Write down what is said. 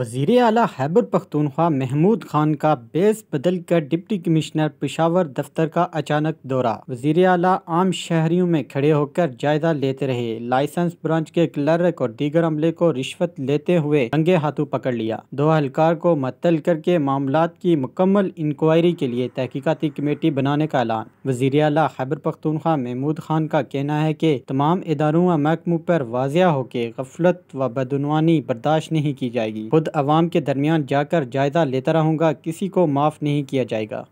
वजीर अली हैबर पख्तूनख्वा महमूद खान का बेस बदल कर डिप्टी कमिश्नर पिशावर दफ्तर का अचानक दौरा वजीर अली आम शहरियों में खड़े होकर जायजा लेते रहे लाइसेंस ब्रांच के क्लर्क और दीगर अमले को रिश्वत लेते हुए रंगे हाथों पकड़ लिया दो अहलकार को मतल करके मामला की मुकम्मल इंक्वायरी के लिए तहकीकती कमेटी बनाने का ऐलान वजीर अला हैबर पख्तूनख्वा महमूद खान का कहना है की तमाम इदारों व महकमों पर वाजिया होकर गफलत व बदनवानी बर्दाश्त नहीं की जाएगी खुद आवाम के दरमियान जाकर जायज़ा लेता रहूँगा किसी को माफ़ नहीं किया जाएगा